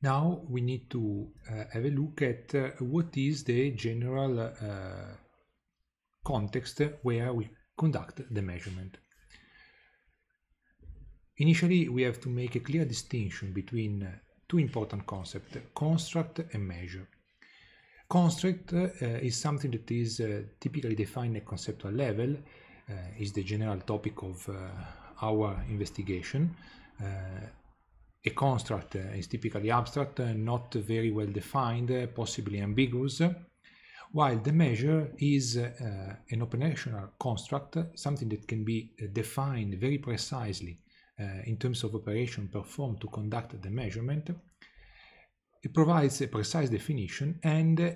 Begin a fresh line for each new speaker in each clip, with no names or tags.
Now we need to uh, have a look at uh, what is the general uh, context where we conduct the measurement. Initially, we have to make a clear distinction between uh, two important concepts, construct and measure. Construct uh, is something that is uh, typically defined at conceptual level, is the general topic of our investigation, uh, a construct is typically abstract, not very well defined, possibly ambiguous, while the measure is uh, an operational construct, something that can be defined very precisely uh, in terms of operation performed to conduct the measurement. It provides a precise definition and uh,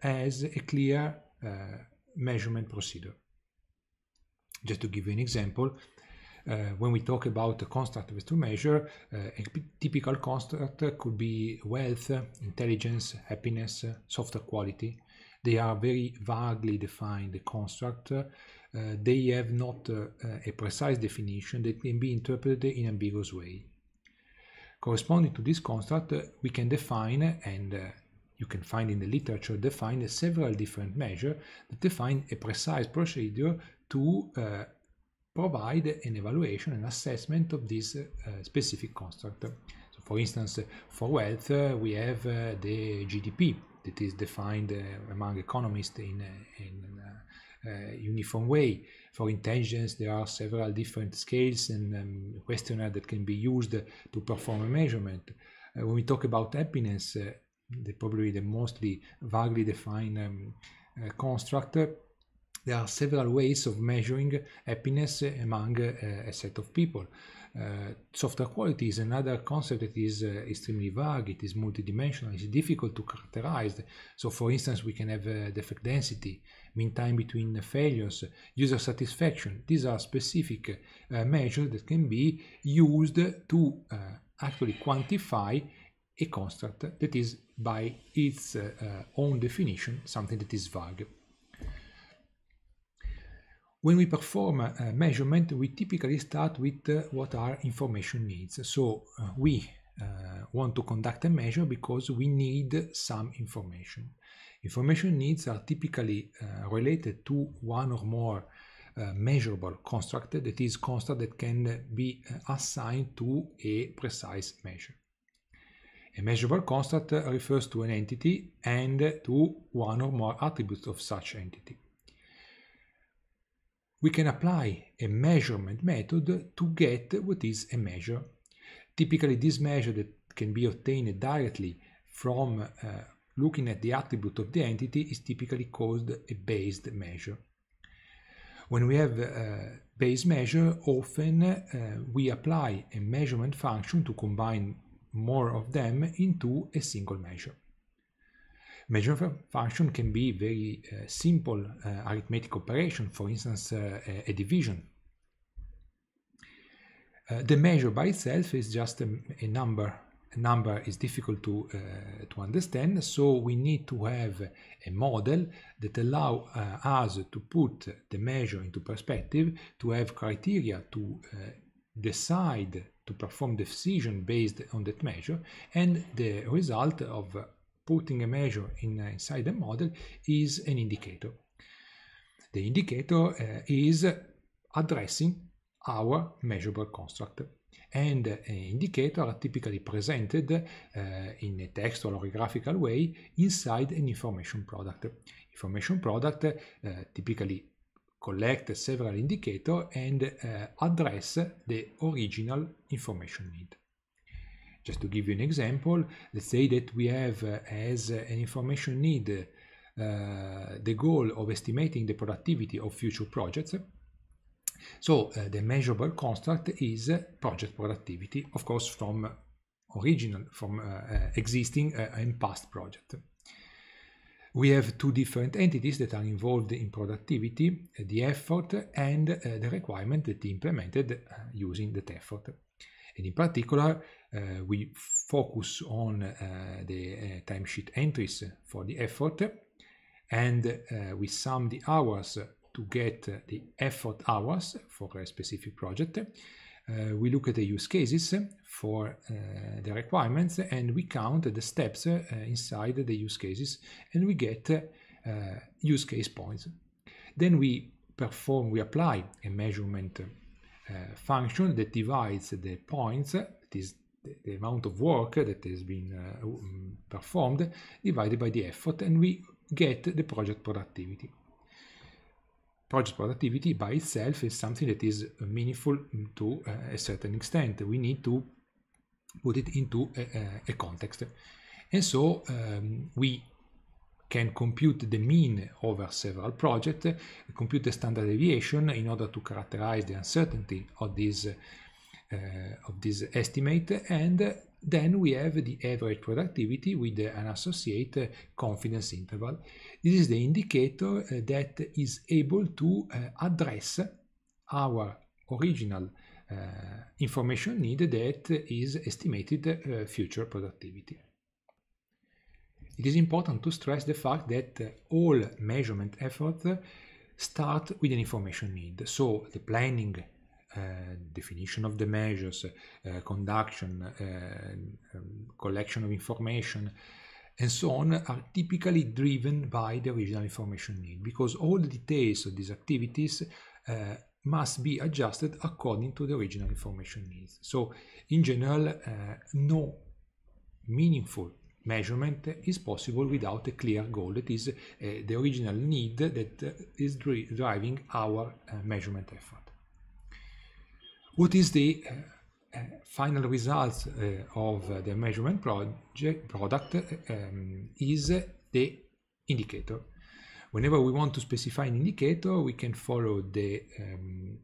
has a clear measurement procedure. Just to give you an example, uh, when we talk about a construct with two measure, uh, a typical construct could be wealth, intelligence, happiness, software quality. They are very vaguely defined construct. Uh, they have not a precise definition that can be interpreted in ambiguous way. Corresponding to this construct, we can define and you can find in the literature define several different measures that define a precise procedure to uh, provide an evaluation and assessment of this uh, specific construct. So for instance, for wealth, uh, we have uh, the GDP that is defined among economists in, in uh, uniform way. For intelligence, there are several different scales and um, questionnaire that can be used to perform a measurement. Uh, when we talk about happiness, uh, the, probably the mostly vaguely defined um, construct there are several ways of measuring happiness among uh, a set of people. Uh, software quality is another concept that is uh, extremely vague, it is multidimensional, it's difficult to characterize. So for instance, we can have uh, defect density, mean time between failures, user satisfaction. These are specific uh, measures that can be used to uh, actually quantify a construct that is by its own definition something that is vague. When we perform a uh, measurement, we typically start with uh, what are information needs. So uh, we uh, want to conduct a measure because we need some information. Information needs are typically uh, related to one or more uh, measurable construct, that is construct that can be assigned to a precise measure. A measurable construct refers to an entity and to one or more attributes of such entity we can apply a measurement method to get what is a measure. Typically, this measure that can be obtained directly from uh, looking at the attribute of the entity is typically called a based measure. When we have a uh, base measure, often uh, we apply a measurement function to combine more of them into a single measure. Measure function can be very uh, simple uh, arithmetic operation, for instance, uh, a, division. Uh, the measure by itself is just a, a number. A number is difficult to, uh, to understand, so we need to have a model that allow uh, us to put the measure into perspective, to have criteria to decide to perform the decision based on that measure, and the result of putting a measure in, uh, inside the model is an indicator. The indicator uh, is addressing our measurable construct. And an indicator are typically presented uh, in a textual or a graphical way inside an information product. Information product uh, typically collect several indicator and uh, address the original information need. Just to give you an example, let's say that we have uh, as uh, an information need uh, the goal of estimating the productivity of future projects. So uh, the measurable construct is project productivity, of course, from original, from uh, existing and past project. We have two different entities that are involved in productivity, the effort and the requirement that implemented using that effort. And in particular, eh, we focus on eh, the eh, timesheet entries for the effort and we sum the hours to get the effort hours for a specific project. Uh, we look at the use cases for uh, the requirements and we count the steps uh, inside the use cases and we get use case points. Then we perform, we apply a measurement Eh, function that divides the points, that is the amount of work that has been uh, performed divided by the effort and we get the project productivity. Project productivity by itself is something that is meaningful to uh, a certain extent. We need to put it into a, a context. And so um, we can compute the mean over several projects, compute the standard deviation in order to characterize the uncertainty of this, uh, of this estimate, and then we have the average productivity with an associated confidence interval. This is the indicator uh, that is able to uh, address our original uh, information needed that is estimated uh, future productivity. It is important to stress the fact that uh, all measurement efforts uh, start with an information need. So the planning, uh, definition of the measures, uh, conduction, uh, um, collection of information, and so on are typically driven by the original information need because all the details of these activities uh, must be adjusted according to the original information needs. So in general, no meaningful measurement is possible without a clear goal. That is uh, the original need that uh, is dri driving our uh, measurement effort. What is the eh, final result of the measurement project product um, is the indicator. Whenever we want to specify an indicator, we can follow the um,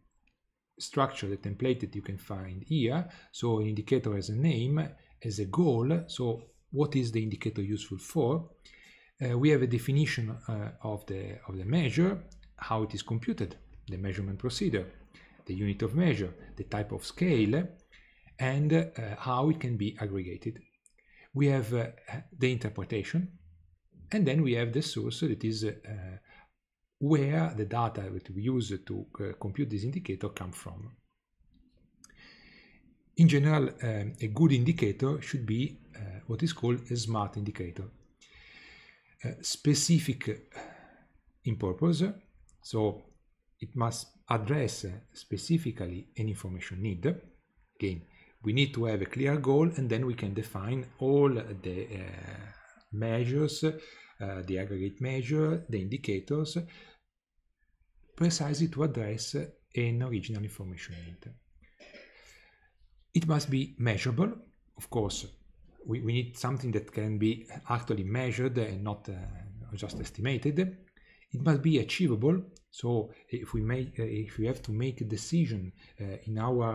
structure, the template that you can find here. So an indicator has a name, has a goal, so what is the indicator useful for? Uh, we have a definition uh, of, the, of the measure, how it is computed, the measurement procedure, the unit of measure, the type of scale, and uh, how it can be aggregated. We have uh, the interpretation, and then we have the source that is uh, where the data that we use to uh, compute this indicator come from. In general, um, a good indicator should be uh, what is called a smart indicator. Uh, specific in purpose, so it must address specifically an information need. Again, we need to have a clear goal and then we can define all the uh, measures, uh, the aggregate measure, the indicators, precisely to address an original information need. It must be measurable, of course, we, we need something that can be actually measured and not uh, just estimated. It must be achievable. So eh, if we make, eh, if we have to make a decision eh, in our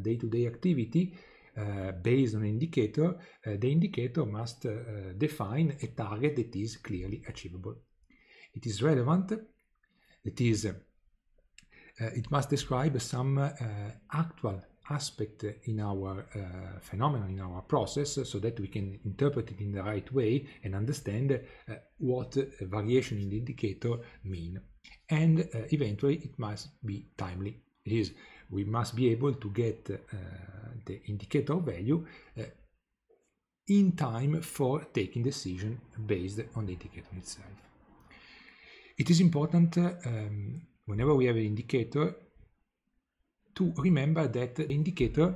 day-to-day -day activity, uh, based on an indicator, uh, the indicator must uh, define a target that is clearly achievable. It is relevant, it is it must describe some actual aspect in our uh, phenomenon, in our process, so that we can interpret it in the right way and understand uh, what variation in the indicator mean. And uh, eventually it must be timely. It is, we must be able to get uh, the indicator value uh, in time for taking decision based on the indicator itself. It is important um, whenever we have an indicator to remember that the indicator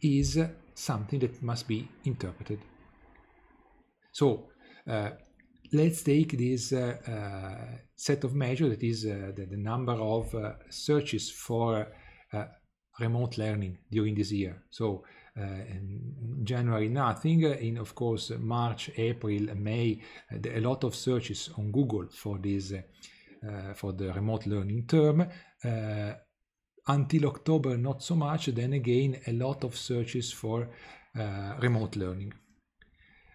is something that must be interpreted. So uh, let's take this uh, uh, set of measures that is uh, the, the, number of uh, searches for uh, remote learning during this year. So January nothing, in of course March, April, May, a lot of searches on Google for this for the remote learning term until October not so much, then again a lot of searches for uh, remote learning.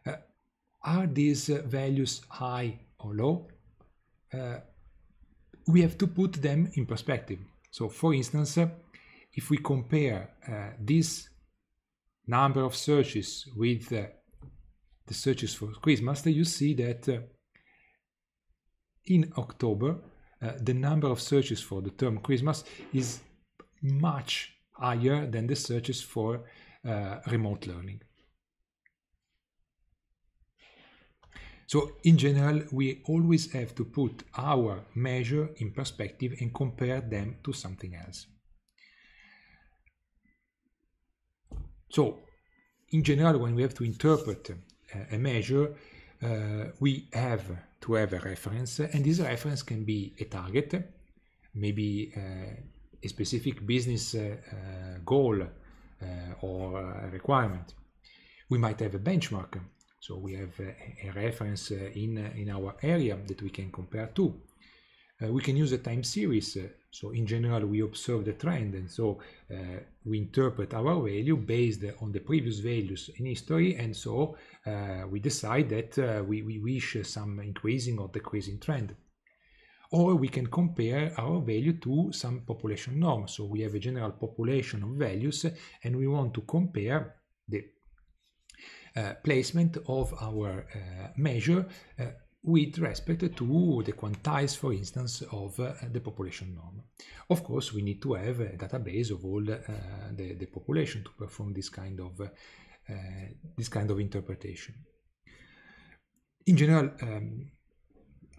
Uh, are these uh, values high or low? Uh, we have to put them in perspective. So for instance, uh, if we compare uh, this number of searches with the searches for Quizmaster, you see that in October, the number of searches for the term Christmas is much higher than the searches for uh, remote learning. So in general, we always have to put our measure in perspective and compare them to something else. So in general, when we have to interpret uh, a measure, uh, we have to have a reference, and this reference can be a target, maybe uh, a specific business uh, uh, goal uh, or requirement. We might have a benchmark, so we have a, a reference in, in our area that we can compare to. Uh, we can use a time series. Uh, so in general, we observe the trend and so uh, we interpret our value based on the previous values in history. And so we decide that we, we wish some increasing or decreasing trend or we can compare our value to some population norm. So we have a general population of values and we want to compare the uh, placement of our uh, measure uh, with respect to the quantiles, for instance, of uh, the population norm. Of course, we need to have a database of all uh, the, the, population to perform this kind of, uh, this kind of interpretation. In general, um,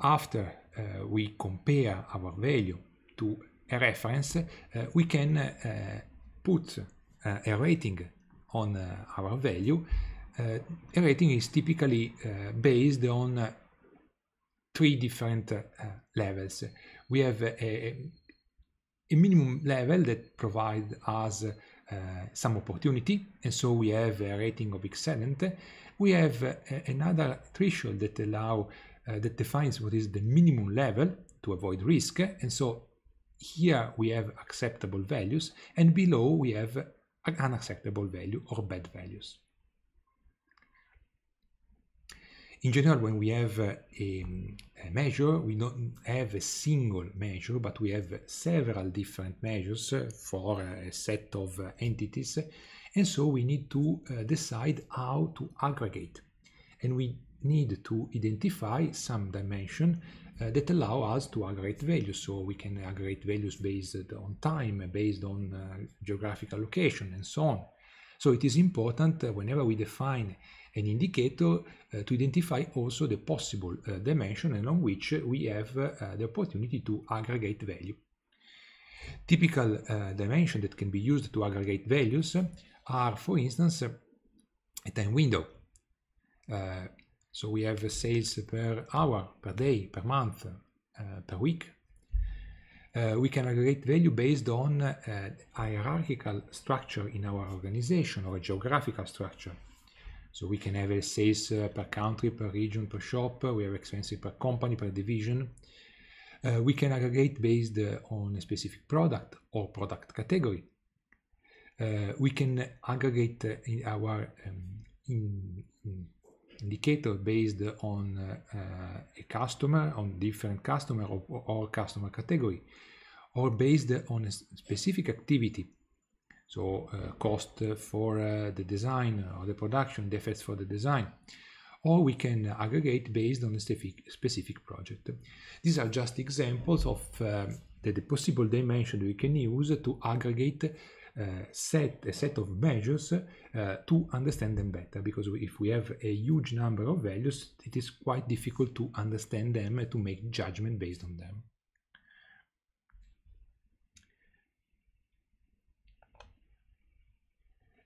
after eh, we compare our value to a reference, eh, we can eh, put a rating on our value. a rating is typically based on three different levels. We have a, a minimum level that provides us uh, some opportunity and so we have a rating of excellent we have uh, another threshold that allows uh, that defines what is the minimum level to avoid risk. And so here we have acceptable values and below we have an unacceptable value or bad values. In general, when we have uh, a, a, measure, we don't have a single measure, but we have several different measures for a set of entities. And so we need to uh, decide how to aggregate. And we need to identify some dimension uh, that allow us to aggregate values. So we can aggregate values based on time, based on uh, geographical location, and so on. So it is important uh, whenever we define an indicator uh, to identify also the possible uh, dimension along which we have uh, the opportunity to aggregate value. Typical dimension that can be used to aggregate values are, for instance, a time window. Uh, so we have sales per hour, per day, per month, uh, per week. Uh, we can aggregate value based on uh, hierarchical structure in our organization or a geographical structure. So we can have a sales uh, per country, per region, per shop. We have expenses per company, per division. Uh, we can aggregate based on a specific product or product category. we can aggregate in our um, in, in indicator based on uh, a customer, on different customer or, or customer category, or based on a specific activity. So uh, cost for uh, the design or the production, defects for the design or we can aggregate based on a specific, project. These are just examples of uh, the, the, possible dimension we can use to aggregate uh, set a set of measures uh, to understand them better because if we have a huge number of values it is quite difficult to understand them and to make judgment based on them.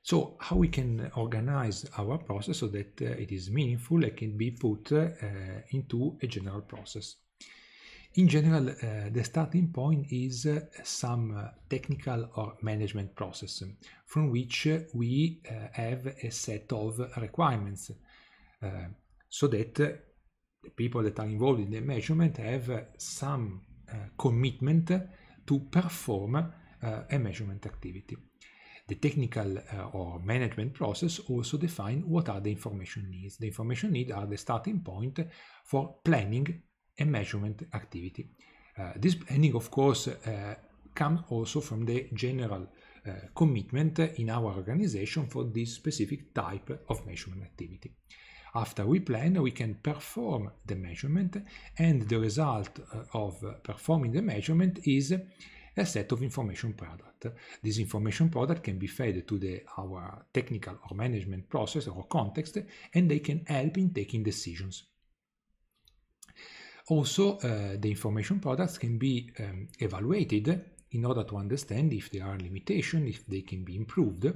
So how we can organize our process so that uh, it is meaningful and can be put uh, into a general process. In general, uh, the starting point is uh, some uh, technical or management process from which we have a set of requirements so that the people that are involved in the measurement have some commitment to perform a measurement activity. The technical uh, or management process also define what are the information needs. The information needs are the starting point for planning and measurement activity. Uh, this planning, of course, uh, comes also from the general uh, commitment in our organization for this specific type of measurement activity. After we plan, we can perform the measurement and the result of performing the measurement is a set of information product. This information product can be fed to the, our technical or management process or context and they can help in taking decisions. Also, uh, the information products can be um, evaluated in order to understand if there are limitations, if they can be improved.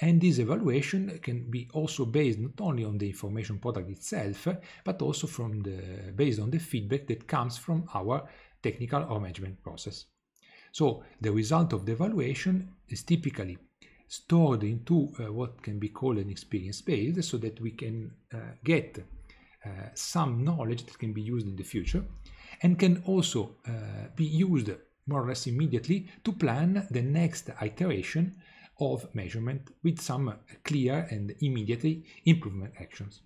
And this evaluation can be also based not only on the information product itself, but also from the, based on the feedback that comes from our technical or management process. So the result of the evaluation is typically stored into uh, what can be called an experience base so that we can uh, get uh, some knowledge that can be used in the future and can also uh, be used more or less immediately to plan the next iteration of measurement with some clear and immediately improvement actions.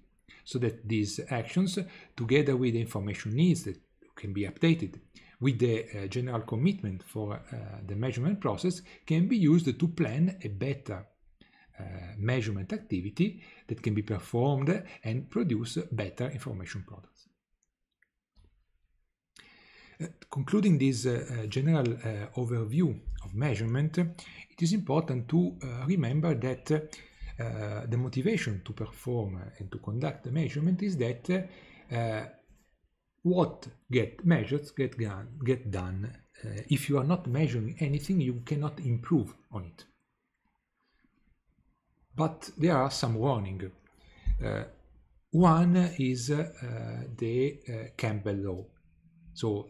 So that these actions, together with the information needs that can be updated, with the uh, general commitment for uh, the measurement process, can be used to plan a better Eh, measurement activity that can be performed and produce better information products. Uh, concluding this uh, general uh, overview of measurement, it is important to remember that the motivation to perform and to conduct the measurement is that what get measured get, get done. if you are not measuring anything, you cannot improve on it. But there are some warning. Uh, one is uh, the uh, Campbell law. So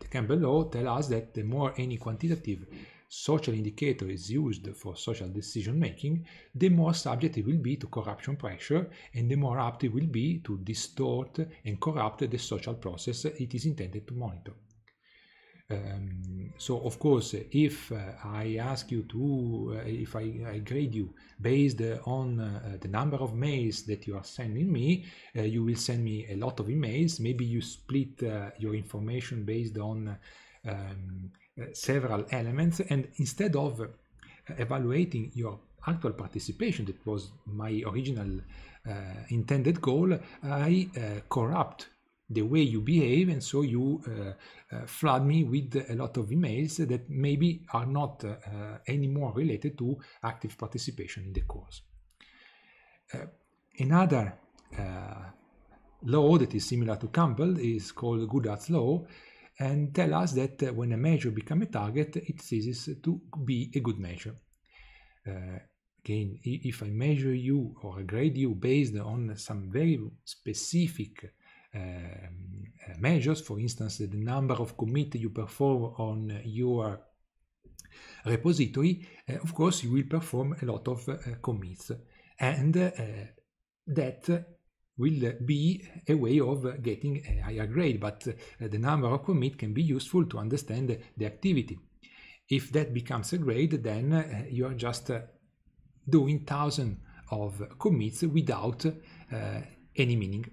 the Campbell law tells us that the more any quantitative social indicator is used for social decision making, the more subject it will be to corruption pressure and the more apt it will be to distort and corrupt the social process it is intended to monitor. Um, so of course, if uh, I ask you to, uh, if I, I, grade you based uh, on uh, the number of mails that you are sending me, uh, you will send me a lot of emails. Maybe you split uh, your information based on um, several elements, and instead of evaluating your actual participation, that was my original intended goal, I corrupt the way you behave and so you uh, uh, flood me with a lot of emails that maybe are not uh, uh anymore related to active participation in the course. Uh, another uh, law that is similar to Campbell is called Goodhart's law and tell us that when a measure becomes a target it ceases to be a good measure. again, if I measure you or grade you based on some very specific Ehm, eh, measures, for instance, the number of commits you perform on your repository, uh, of course, you will perform a lot of uh, commits. And uh, that will be a way of getting a higher grade, but the number of commits can be useful to understand the activity. If that becomes a grade, then you are just doing thousands of commits without any meaning.